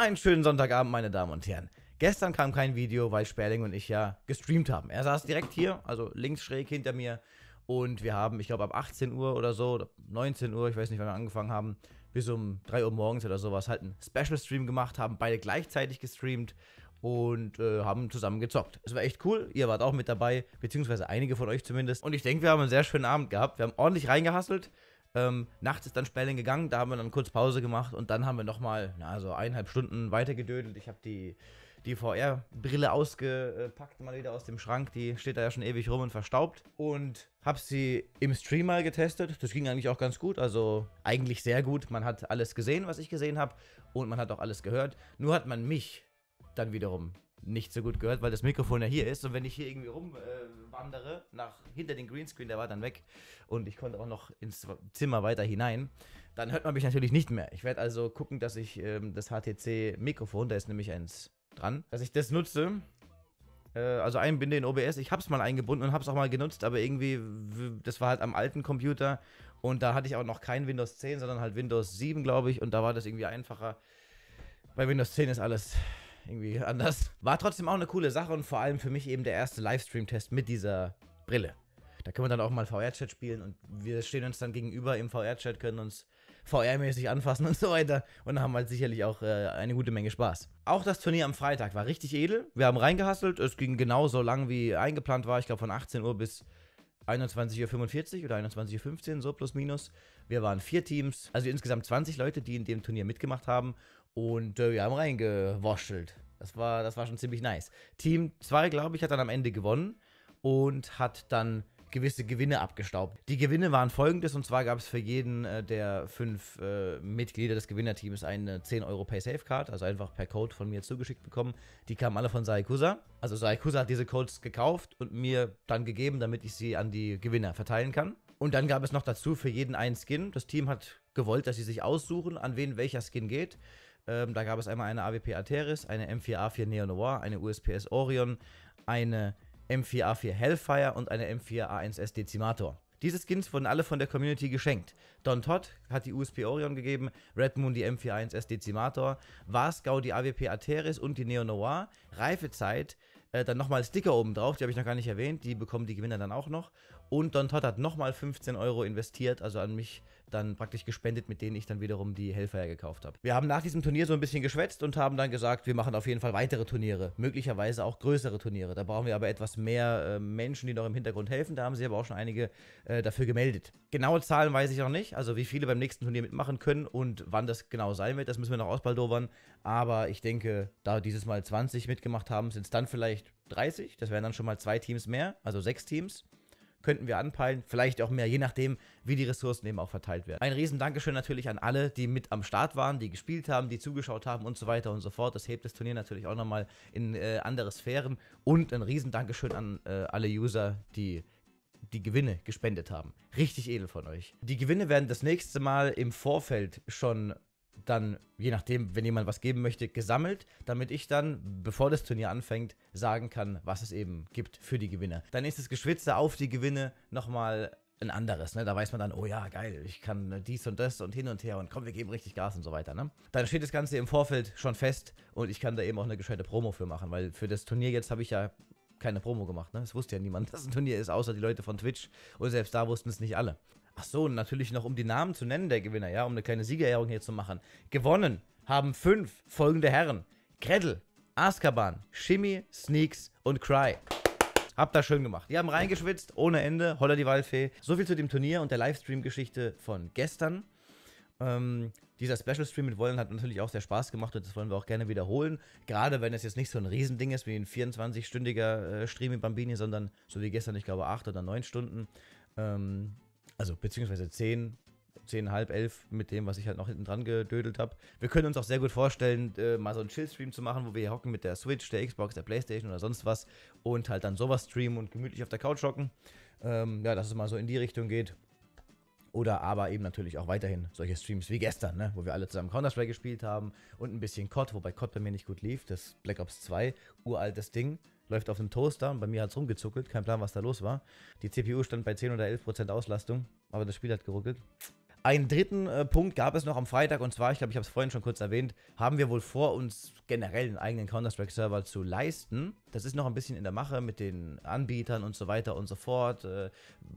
Einen schönen Sonntagabend, meine Damen und Herren. Gestern kam kein Video, weil Sperling und ich ja gestreamt haben. Er saß direkt hier, also links schräg hinter mir. Und wir haben, ich glaube, ab 18 Uhr oder so, oder 19 Uhr, ich weiß nicht, wann wir angefangen haben, bis um 3 Uhr morgens oder sowas, halt einen Special-Stream gemacht, haben beide gleichzeitig gestreamt und äh, haben zusammen gezockt. Es war echt cool, ihr wart auch mit dabei, beziehungsweise einige von euch zumindest. Und ich denke, wir haben einen sehr schönen Abend gehabt. Wir haben ordentlich reingehasselt. Ähm, nachts ist dann Spelling gegangen, da haben wir dann kurz Pause gemacht und dann haben wir nochmal, na, so eineinhalb Stunden weitergedödelt. Ich habe die, die VR-Brille ausgepackt, mal wieder aus dem Schrank. Die steht da ja schon ewig rum und verstaubt. Und habe sie im Stream mal getestet. Das ging eigentlich auch ganz gut. Also eigentlich sehr gut. Man hat alles gesehen, was ich gesehen habe. Und man hat auch alles gehört. Nur hat man mich dann wiederum nicht so gut gehört, weil das Mikrofon ja hier ist und wenn ich hier irgendwie rumwandere, äh, nach hinter den Greenscreen, der war dann weg und ich konnte auch noch ins Zimmer weiter hinein, dann hört man mich natürlich nicht mehr. Ich werde also gucken, dass ich ähm, das HTC-Mikrofon, da ist nämlich eins dran, dass ich das nutze, äh, also einbinde in OBS. Ich habe es mal eingebunden und habe es auch mal genutzt, aber irgendwie, das war halt am alten Computer und da hatte ich auch noch kein Windows 10, sondern halt Windows 7, glaube ich, und da war das irgendwie einfacher. Bei Windows 10 ist alles irgendwie anders. War trotzdem auch eine coole Sache und vor allem für mich eben der erste Livestream-Test mit dieser Brille. Da können wir dann auch mal VR-Chat spielen und wir stehen uns dann gegenüber im VR-Chat, können uns VR-mäßig anfassen und so weiter und haben halt sicherlich auch äh, eine gute Menge Spaß. Auch das Turnier am Freitag war richtig edel. Wir haben reingehasselt. Es ging genauso lang, wie eingeplant war. Ich glaube von 18 Uhr bis 21.45 Uhr oder 21.15 Uhr, so plus minus. Wir waren vier Teams, also insgesamt 20 Leute, die in dem Turnier mitgemacht haben. Und äh, wir haben reingewurschtelt. Das war, das war schon ziemlich nice. Team 2, glaube ich, hat dann am Ende gewonnen und hat dann gewisse Gewinne abgestaubt. Die Gewinne waren folgendes, und zwar gab es für jeden äh, der fünf äh, Mitglieder des Gewinnerteams eine 10 Euro Pay-Safe-Card, also einfach per Code von mir zugeschickt bekommen. Die kamen alle von Saikusa. Also Saikusa hat diese Codes gekauft und mir dann gegeben, damit ich sie an die Gewinner verteilen kann. Und dann gab es noch dazu für jeden einen Skin. Das Team hat gewollt, dass sie sich aussuchen, an wen welcher Skin geht. Ähm, da gab es einmal eine AWP Ateris, eine M4A4 Neo Noir, eine USPS Orion, eine M4A4 Hellfire und eine M4A1S Dezimator. Diese Skins wurden alle von der Community geschenkt. Don Todd hat die USP Orion gegeben, Red Moon die M4A1S Dezimator, Vascow die AWP Ateris und die Neo Noir, Reifezeit, äh, dann nochmal Sticker oben drauf, die habe ich noch gar nicht erwähnt, die bekommen die Gewinner dann auch noch. Und Don Todd hat nochmal 15 Euro investiert, also an mich dann praktisch gespendet, mit denen ich dann wiederum die Hellfire gekauft habe. Wir haben nach diesem Turnier so ein bisschen geschwätzt und haben dann gesagt, wir machen auf jeden Fall weitere Turniere, möglicherweise auch größere Turniere. Da brauchen wir aber etwas mehr äh, Menschen, die noch im Hintergrund helfen. Da haben sich aber auch schon einige äh, dafür gemeldet. Genaue Zahlen weiß ich noch nicht, also wie viele beim nächsten Turnier mitmachen können und wann das genau sein wird, das müssen wir noch ausbaldowern. Aber ich denke, da dieses Mal 20 mitgemacht haben, sind es dann vielleicht 30. Das wären dann schon mal zwei Teams mehr, also sechs Teams könnten wir anpeilen. Vielleicht auch mehr, je nachdem, wie die Ressourcen eben auch verteilt werden. Ein riesen Dankeschön natürlich an alle, die mit am Start waren, die gespielt haben, die zugeschaut haben und so weiter und so fort. Das hebt das Turnier natürlich auch nochmal in äh, andere Sphären. Und ein riesen Dankeschön an äh, alle User, die die Gewinne gespendet haben. Richtig edel von euch. Die Gewinne werden das nächste Mal im Vorfeld schon dann, je nachdem, wenn jemand was geben möchte, gesammelt, damit ich dann, bevor das Turnier anfängt, sagen kann, was es eben gibt für die Gewinner. Dann ist das Geschwitze auf die Gewinne nochmal ein anderes, ne? Da weiß man dann, oh ja, geil, ich kann dies und das und hin und her und komm, wir geben richtig Gas und so weiter, ne? Dann steht das Ganze im Vorfeld schon fest und ich kann da eben auch eine gescheite Promo für machen, weil für das Turnier jetzt habe ich ja keine Promo gemacht, ne? Es wusste ja niemand, dass es ein Turnier ist, außer die Leute von Twitch und selbst da wussten es nicht alle. Ach so, natürlich noch, um die Namen zu nennen, der Gewinner, ja, um eine kleine Siegerehrung hier zu machen. Gewonnen haben fünf folgende Herren: Kredl, Askaban, Shimmy, Sneaks und Cry. Habt das schön gemacht. Die haben reingeschwitzt, ohne Ende. Holla die Wallfee. So viel zu dem Turnier und der Livestream-Geschichte von gestern. Ähm, dieser Special Stream mit Wollen hat natürlich auch sehr Spaß gemacht und das wollen wir auch gerne wiederholen. Gerade wenn es jetzt nicht so ein Riesending ist wie ein 24-stündiger äh, Stream mit Bambini, sondern so wie gestern, ich glaube, acht oder neun Stunden. Ähm, also beziehungsweise 10, 10, halb elf mit dem, was ich halt noch hinten dran gedödelt habe. Wir können uns auch sehr gut vorstellen, äh, mal so einen Chill-Stream zu machen, wo wir hier hocken mit der Switch, der Xbox, der Playstation oder sonst was und halt dann sowas streamen und gemütlich auf der Couch hocken. Ähm, ja, dass es mal so in die Richtung geht. Oder aber eben natürlich auch weiterhin solche Streams wie gestern, ne? wo wir alle zusammen Counter-Strike gespielt haben und ein bisschen COD, wobei COD bei mir nicht gut lief, das Black Ops 2, uraltes Ding läuft auf dem Toaster und bei mir hat es rumgezuckelt, kein Plan, was da los war. Die CPU stand bei 10 oder 11% Prozent Auslastung, aber das Spiel hat geruckelt. Einen dritten äh, Punkt gab es noch am Freitag und zwar, ich glaube, ich habe es vorhin schon kurz erwähnt, haben wir wohl vor, uns generell einen eigenen Counter-Strike-Server zu leisten. Das ist noch ein bisschen in der Mache mit den Anbietern und so weiter und so fort. Äh,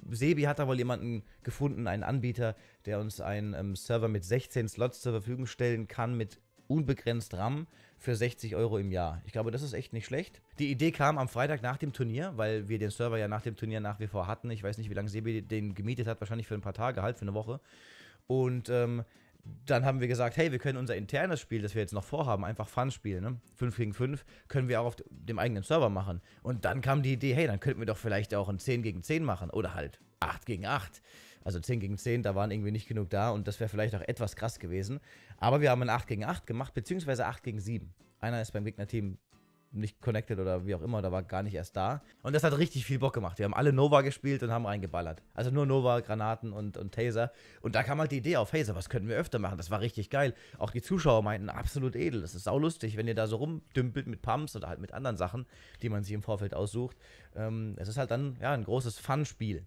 Sebi hat da wohl jemanden gefunden, einen Anbieter, der uns einen ähm, Server mit 16 Slots zur Verfügung stellen kann, mit unbegrenzt RAM für 60 Euro im Jahr. Ich glaube, das ist echt nicht schlecht. Die Idee kam am Freitag nach dem Turnier, weil wir den Server ja nach dem Turnier nach wie vor hatten. Ich weiß nicht, wie lange Sebi den gemietet hat, wahrscheinlich für ein paar Tage, halt für eine Woche. Und ähm, dann haben wir gesagt, hey, wir können unser internes Spiel, das wir jetzt noch vorhaben, einfach Fun spielen, ne? 5 gegen 5, können wir auch auf dem eigenen Server machen. Und dann kam die Idee, hey, dann könnten wir doch vielleicht auch ein 10 gegen 10 machen oder halt 8 gegen 8. Also 10 gegen 10, da waren irgendwie nicht genug da und das wäre vielleicht auch etwas krass gewesen. Aber wir haben ein 8 gegen 8 gemacht, beziehungsweise 8 gegen 7. Einer ist beim Gegnerteam nicht connected oder wie auch immer, da war gar nicht erst da. Und das hat richtig viel Bock gemacht. Wir haben alle Nova gespielt und haben reingeballert. Also nur Nova, Granaten und, und Taser. Und da kam halt die Idee auf, hey, was könnten wir öfter machen. Das war richtig geil. Auch die Zuschauer meinten, absolut edel. Das ist saulustig, wenn ihr da so rumdümpelt mit Pumps oder halt mit anderen Sachen, die man sich im Vorfeld aussucht. Ähm, es ähm, ist halt dann ja, ein großes Fun-Spiel.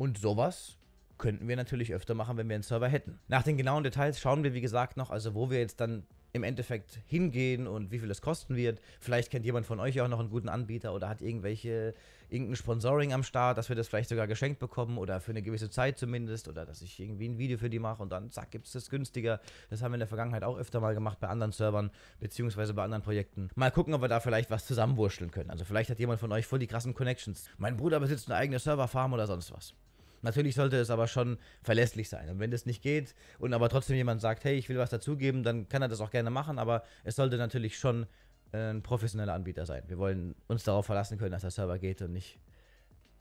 Und sowas könnten wir natürlich öfter machen, wenn wir einen Server hätten. Nach den genauen Details schauen wir, wie gesagt, noch, also wo wir jetzt dann im Endeffekt hingehen und wie viel es kosten wird. Vielleicht kennt jemand von euch auch noch einen guten Anbieter oder hat irgendwelche, irgendein Sponsoring am Start, dass wir das vielleicht sogar geschenkt bekommen oder für eine gewisse Zeit zumindest oder dass ich irgendwie ein Video für die mache und dann zack, gibt es das günstiger. Das haben wir in der Vergangenheit auch öfter mal gemacht bei anderen Servern beziehungsweise bei anderen Projekten. Mal gucken, ob wir da vielleicht was zusammenwurschteln können. Also vielleicht hat jemand von euch voll die krassen Connections. Mein Bruder besitzt eine eigene Serverfarm oder sonst was. Natürlich sollte es aber schon verlässlich sein. Und wenn das nicht geht und aber trotzdem jemand sagt, hey, ich will was dazugeben, dann kann er das auch gerne machen, aber es sollte natürlich schon äh, ein professioneller Anbieter sein. Wir wollen uns darauf verlassen können, dass der Server geht und nicht,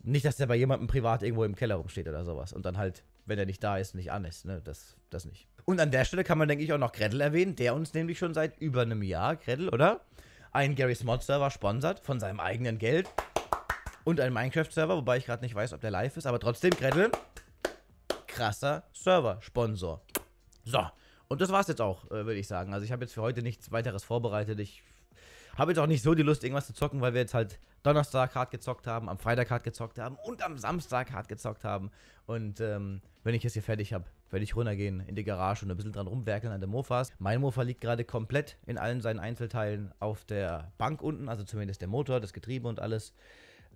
nicht, dass der bei jemandem privat irgendwo im Keller rumsteht oder sowas und dann halt, wenn er nicht da ist, nicht an ist. Ne? Das, das nicht. Und an der Stelle kann man, denke ich, auch noch Gretel erwähnen, der uns nämlich schon seit über einem Jahr, Gretel, oder? Ein Gary's Mod Server sponsert von seinem eigenen Geld und ein Minecraft-Server, wobei ich gerade nicht weiß, ob der live ist, aber trotzdem, Gretel, krasser Server-Sponsor. So, und das war's jetzt auch, äh, würde ich sagen. Also ich habe jetzt für heute nichts weiteres vorbereitet. Ich habe jetzt auch nicht so die Lust, irgendwas zu zocken, weil wir jetzt halt Donnerstag hart gezockt haben, am Freitag hart gezockt haben und am Samstag hart gezockt haben. Und ähm, wenn ich es hier fertig habe, werde ich runtergehen in die Garage und ein bisschen dran rumwerkeln an den Mofas. Mein Mofa liegt gerade komplett in allen seinen Einzelteilen auf der Bank unten, also zumindest der Motor, das Getriebe und alles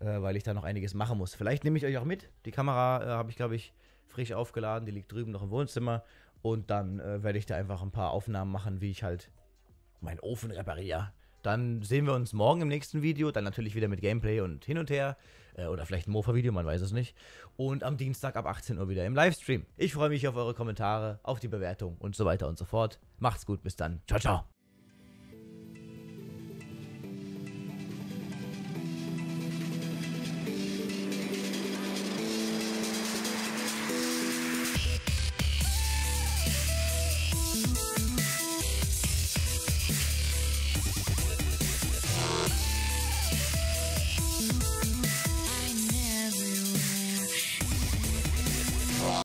äh, weil ich da noch einiges machen muss. Vielleicht nehme ich euch auch mit. Die Kamera äh, habe ich, glaube ich, frisch aufgeladen. Die liegt drüben noch im Wohnzimmer. Und dann äh, werde ich da einfach ein paar Aufnahmen machen, wie ich halt meinen Ofen repariere. Dann sehen wir uns morgen im nächsten Video. Dann natürlich wieder mit Gameplay und hin und her. Äh, oder vielleicht ein Mofa-Video, man weiß es nicht. Und am Dienstag ab 18 Uhr wieder im Livestream. Ich freue mich auf eure Kommentare, auf die Bewertung und so weiter und so fort. Macht's gut, bis dann. Ciao, ciao.